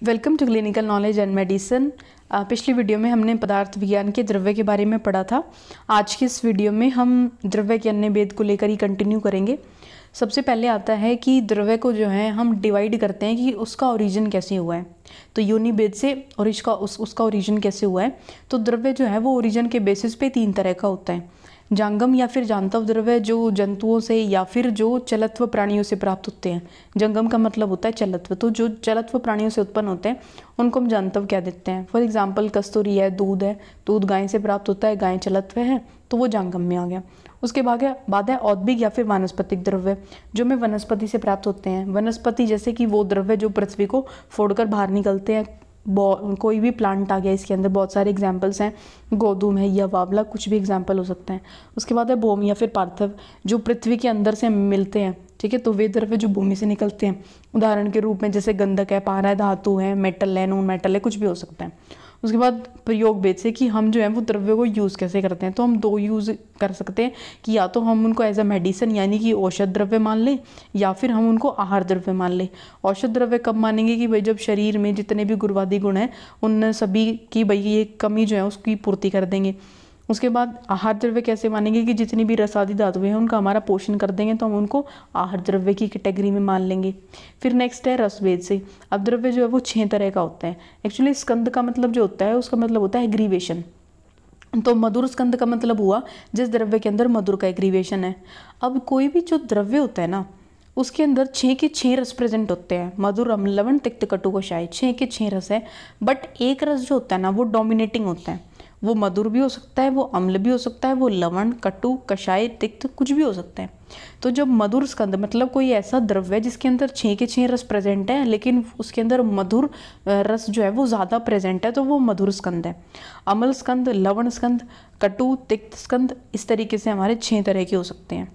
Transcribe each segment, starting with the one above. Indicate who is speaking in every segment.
Speaker 1: Welcome to Clinical Knowledge and Medicine. पिछली video में हमने पदार्थ विज्ञान के द्रव्य के बारे में पढ़ा था आज की इस वीडियो में हम द्रव्य के अन्य भेद को लेकर ही कंटिन्यू करेंगे सबसे पहले आता है कि द्रव्य को जो है हम डिवाइड करते हैं कि उसका ओरिजिन कैसे हुआ है तो योनि भेद से और इसका उस, उसका ओरिजिन कैसे हुआ है तो द्रव्य जो है वो ओरिजिन के बेसिस पे तीन तरह का होता है जांगम या फिर जानतव द्रव्य जो जंतुओं से या फिर जो चलत्व प्राणियों से प्राप्त होते हैं जंगम का मतलब होता है चलत्व तो जो चलत्व प्राणियों से उत्पन्न होते हैं उनको हम जानतव क्या देते हैं फॉर एग्जाम्पल एग्जाम्पल कस्तूरी है दूध है दूध गाय से प्राप्त होता है गाय चलत्व है तो वो जांगम में आ गया उसके बाद है बाद है औद्भिक या फिर वनस्पतिक द्रव्य जो हमें वनस्पति से प्राप्त होते हैं वनस्पति जैसे कि वो द्रव्य जो पृथ्वी को फोड़कर बाहर निकलते हैं कोई भी प्लांट आ गया इसके अंदर बहुत सारे एग्जाम्पल्स हैं गोदूम है या वावला कुछ भी एग्जाम्पल हो सकते हैं उसके बाद है भूमि या फिर पार्थिव जो पृथ्वी के अंदर से मिलते हैं ठीक है तो वे द्रव्य जो भूमि से निकलते हैं उदाहरण के रूप में जैसे गंधक है पारा है धातु है मेटल है नॉन मेटल है कुछ भी हो सकता है उसके बाद प्रयोग भेद से कि हम जो है वो द्रव्य को यूज़ कैसे करते हैं तो हम दो यूज़ कर सकते हैं कि या तो हम उनको एज अ मेडिसिन यानी कि औषध द्रव्य मान लें या फिर हम उनको आहार द्रव्य मान लें औषध द्रव्य कब मानेंगे कि भाई जब शरीर में जितने भी गुरुवादी गुण हैं उन सभी की भाई ये कमी जो है उसकी पूर्ति कर देंगे उसके बाद आहार द्रव्य कैसे मानेंगे कि जितनी भी रसादी धातुएं हैं उनका हमारा पोषण कर देंगे तो हम उनको आहार द्रव्य की कैटेगरी में मान लेंगे फिर नेक्स्ट है रसवेद से अब द्रव्य जो है वो छः तरह का होता है एक्चुअली स्कंद का मतलब जो होता है उसका मतलब होता है एग्रीवेशन तो मधुर स्कंद का मतलब हुआ जिस द्रव्य के अंदर मधुर का एग्रीवेशन है अब कोई भी जो द्रव्य होता है ना उसके अंदर छः के छः रस प्रेजेंट होते हैं मधुर अम्लवन तिक्त कटु को शायद छः के छः रस है बट एक रस जो होता है ना वो डोमिनेटिंग होता है वो मधुर भी हो सकता है वो अम्ल भी हो सकता है वो लवण कटु कषाय तिक्त कुछ भी हो सकता है तो जब मधुर स्कंद मतलब कोई ऐसा द्रव्य है जिसके अंदर छः के छः रस प्रेजेंट है लेकिन उसके अंदर मधुर रस जो है वो ज़्यादा प्रेजेंट है तो वो मधुर स्कंद है अम्ल स्कंद लवण स्कंद कटु तिक्त स्कंद इस तरीके से हमारे छः तरह के हो सकते हैं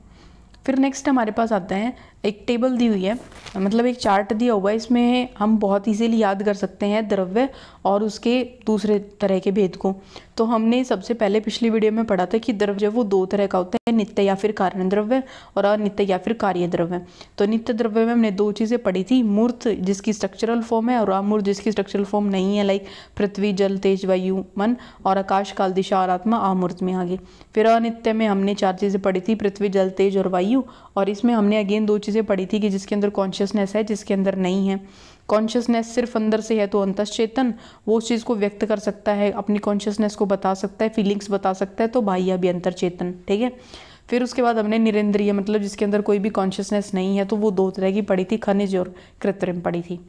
Speaker 1: फिर नेक्स्ट हमारे पास आता है एक टेबल दी हुई है मतलब एक चार्ट दिया हुआ है इसमें हम बहुत इजीली याद कर सकते हैं द्रव्य और उसके दूसरे तरह के भेद को तो हमने सबसे पहले पिछली वीडियो में पढ़ा था कि द्रव्य वो दो तरह का होता है नित्य या फिर कारण द्रव्य और अनित्य या फिर कार्य द्रव्य तो नित्य द्रव्य में हमने दो चीज़ें पढ़ी थी मूर्त जिसकी स्ट्रक्चरल फॉर्म है और अमूर्त जिसकी स्ट्रक्चरल फॉर्म नहीं है लाइक पृथ्वी जल तेज वायु मन और आकाश काल दिशा और आत्मा अमूर्त में आगे फिर अनित्य में हमने चार चीज़ें पढ़ी थी पृथ्वी जल तेज और वायु और इसमें हमने अगेन दो चीज चीज़ें पढ़ी थी कि जिसके अंदर कॉन्शियसनेस है जिसके अंदर नहीं है कॉन्शियसनेस सिर्फ अंदर से है तो अंतश्चेतन वो उस चीज़ को व्यक्त कर सकता है अपनी कॉन्शियसनेस को बता सकता है फीलिंग्स बता सकता है तो भाई अभी अंतर्चेतन ठीक है फिर उसके बाद हमने निरेंद्रीय मतलब जिसके अंदर कोई भी कॉन्शियसनेस नहीं है तो वो दो तरह की पड़ी थी खनिज और कृत्रिम पड़ी थी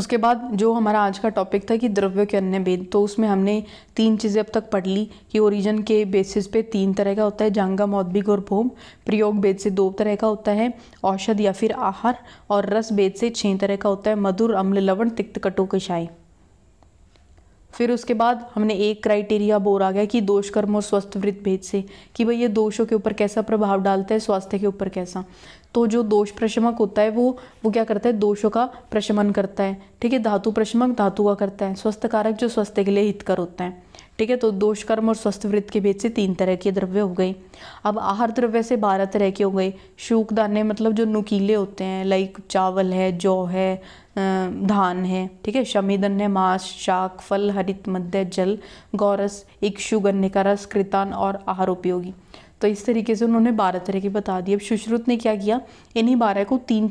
Speaker 1: उसके बाद जो हमारा आज का टॉपिक था कि द्रव्य के अन्य भेद तो उसमें हमने तीन चीज़ें अब तक पढ़ ली कि ओरिजन के बेसिस पे तीन तरह का होता है जांगा मौद्भिक और भोम प्रयोग भेद से दो तरह का होता है औषध या फिर आहार और रस भेद से छः तरह का होता है मधुर अम्ल लवण तिक्त कटु शाई फिर उसके बाद हमने एक क्राइटेरिया बोर आ गया कि दोष कर्म और स्वस्थ वृत्त भेद से कि भाई ये दोषों के ऊपर कैसा प्रभाव डालता है स्वास्थ्य के ऊपर कैसा तो जो दोष प्रशमक होता है वो वो क्या करता है दोषों का प्रशमन करता है ठीक है धातु प्रशमक धातु का करता है स्वस्थ कारक जो स्वास्थ्य के लिए हितकर होता है ठीक है तो दोष कर्म और स्वस्थ वृत्त के बीच से तीन तरह के द्रव्य हो गए अब आहार द्रव्य से बारह तरह के हो गए शूक दाने मतलब जो नुकीले होते हैं लाइक चावल है जौ है धान है ठीक है शमीदन है मांस शाक फल हरित मध्य जल गौरस इक्षुगन्य का रस कृतान और आहार उपयोगी तो इस तरीके से उन्होंने बारह तरह की बता दी अब सुश्रुत ने क्या किया इन्हीं बारह को तीन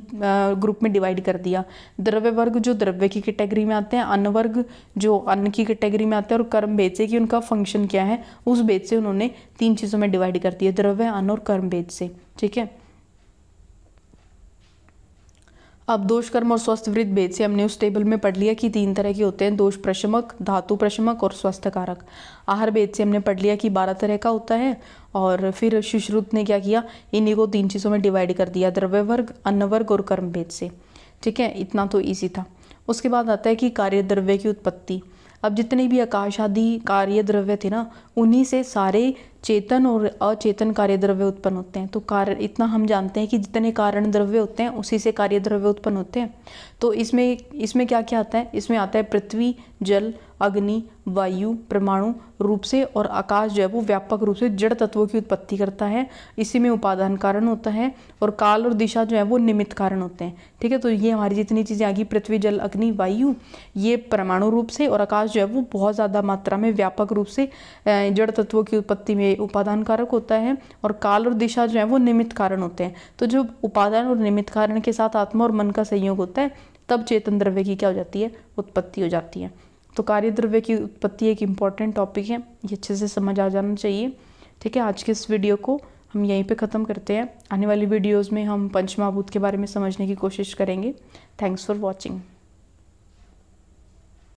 Speaker 1: ग्रुप में डिवाइड कर दिया द्रव्य वर्ग जो द्रव्य की कैटेगरी में आते हैं अन्न वर्ग जो अन्न की कैटेगरी में आते हैं और कर्म से कि उनका फंक्शन क्या है उस बेच से उन्होंने तीन चीज़ों में डिवाइड कर दिया द्रव्य अन्न और कर्म बेच से ठीक है अब दोषकर्म और स्वस्थ वृद्ध भेद से हमने उस टेबल में पढ़ लिया कि तीन तरह के होते हैं दोष प्रशमक धातु प्रशमक और स्वस्थ कारक आहार भेद से हमने पढ़ लिया कि बारह तरह का होता है और फिर शुश्रुत ने क्या किया इन्हीं को तीन चीज़ों में डिवाइड कर दिया द्रव्य वर्ग अन्न वर्ग और कर्म भेद से ठीक है इतना तो ईजी था उसके बाद आता है कि कार्य द्रव्य की उत्पत्ति अब जितने भी आकाश आदि कार्य द्रव्य थे ना उन्हीं से सारे चेतन और अचेतन कार्य द्रव्य उत्पन्न होते हैं तो कारण इतना हम जानते हैं कि जितने कारण द्रव्य होते हैं उसी से कार्य द्रव्य उत्पन्न होते हैं तो इसमें इसमें क्या क्या आता है इसमें आता है पृथ्वी जल अग्नि वायु परमाणु रूप से और आकाश जो है वो व्यापक रूप से जड़ तत्वों की उत्पत्ति करता है इसी में उपादान कारण होता है और काल और दिशा जो है वो निमित्त कारण होते हैं ठीक है तो ये हमारी जितनी चीज़ें आ गई पृथ्वी जल अग्नि वायु ये परमाणु रूप से और आकाश जो है वो बहुत ज़्यादा मात्रा में व्यापक रूप से जड़ तत्वों की उत्पत्ति में उपादान कारक होता है और काल और दिशा जो है वो निमित्त कारण होते हैं तो जो उपादान और निमित्त कारण के साथ आत्मा और मन का संयोग होता है तब चेतन द्रव्य की क्या हो जाती है उत्पत्ति हो जाती है तो कार्य द्रव्य की उत्पत्ति एक इम्पॉर्टेंट टॉपिक है ये अच्छे से समझ आ जाना चाहिए ठीक है आज के इस वीडियो को हम यहीं पे ख़त्म करते हैं आने वाली वीडियोज़ में हम पंचमाभूत के बारे में समझने की कोशिश करेंगे थैंक्स फॉर वॉचिंग